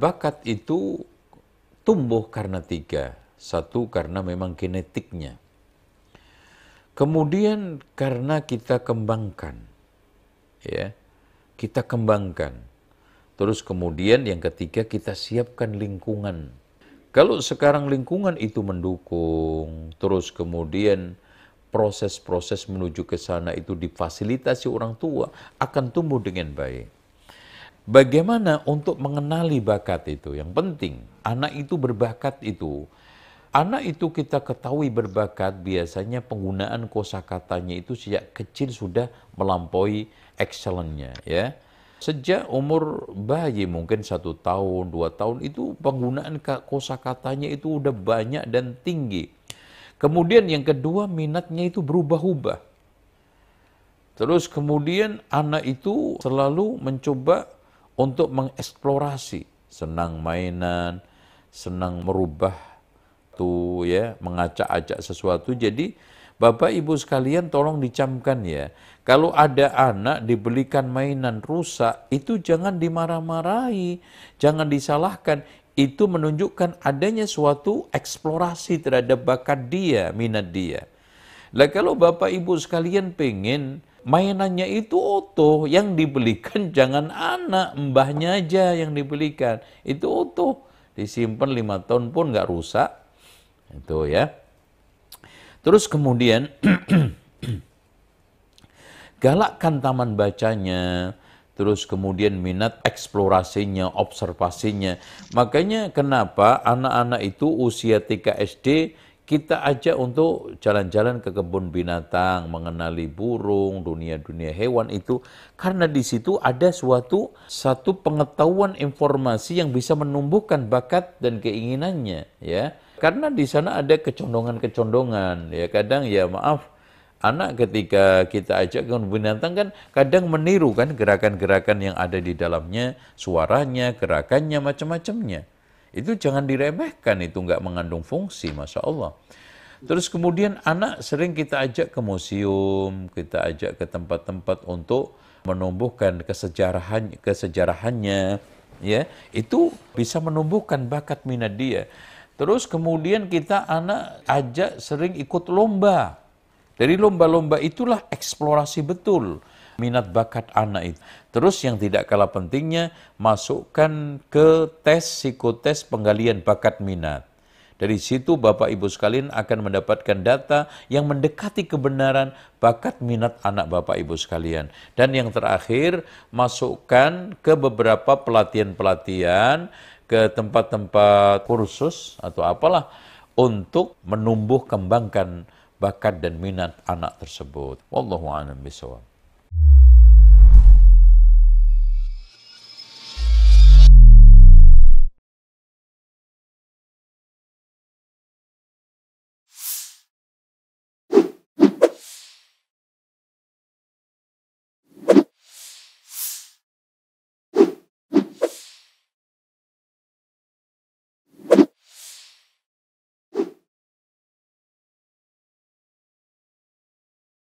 Bakat itu tumbuh karena tiga. Satu karena memang genetiknya. Kemudian karena kita kembangkan. Ya. Kita kembangkan. Terus kemudian yang ketiga kita siapkan lingkungan. Kalau sekarang lingkungan itu mendukung, terus kemudian proses-proses menuju ke sana itu difasilitasi orang tua akan tumbuh dengan baik. Bagaimana untuk mengenali bakat itu? Yang penting, anak itu berbakat itu. Anak itu kita ketahui berbakat biasanya penggunaan kosa katanya itu sejak kecil sudah melampaui excellentnya ya. Sejak umur bayi mungkin satu tahun, dua tahun itu penggunaan kosa katanya itu udah banyak dan tinggi. Kemudian yang kedua minatnya itu berubah-ubah. Terus kemudian anak itu selalu mencoba untuk mengeksplorasi, senang mainan, senang merubah tuh ya, mengacak-acak sesuatu. Jadi Bapak Ibu sekalian tolong dicamkan ya. Kalau ada anak dibelikan mainan rusak, itu jangan dimarah-marahi, jangan disalahkan. Itu menunjukkan adanya suatu eksplorasi terhadap bakat dia, minat dia. Lah kalau Bapak Ibu sekalian pengen mainannya itu utuh yang dibelikan jangan anak mbahnya aja yang dibelikan itu utuh disimpan lima tahun pun nggak rusak itu ya terus kemudian galakkan taman bacanya terus kemudian minat eksplorasinya, observasinya. Makanya kenapa anak-anak itu usia TK SD kita ajak untuk jalan-jalan ke kebun binatang, mengenali burung, dunia-dunia hewan itu, karena di situ ada suatu satu pengetahuan informasi yang bisa menumbuhkan bakat dan keinginannya, ya. Karena di sana ada kecondongan-kecondongan, ya kadang ya maaf, anak ketika kita ajak ke kebun binatang kan kadang meniru kan gerakan-gerakan yang ada di dalamnya, suaranya, gerakannya, macam-macamnya. Itu jangan diremehkan, itu nggak mengandung fungsi, Masya Allah. Terus kemudian anak sering kita ajak ke museum, kita ajak ke tempat-tempat untuk menumbuhkan kesejarahan kesejarahannya, ya. Itu bisa menumbuhkan bakat minat dia. Terus kemudian kita anak ajak sering ikut lomba. Dari lomba-lomba itulah eksplorasi betul minat bakat anak itu. Terus yang tidak kalah pentingnya, masukkan ke tes psikotes penggalian bakat minat. Dari situ Bapak Ibu sekalian akan mendapatkan data yang mendekati kebenaran bakat minat anak Bapak Ibu sekalian. Dan yang terakhir, masukkan ke beberapa pelatihan-pelatihan, ke tempat-tempat kursus atau apalah untuk menumbuh kembangkan bakat dan minat anak tersebut. Wallahu bisawab.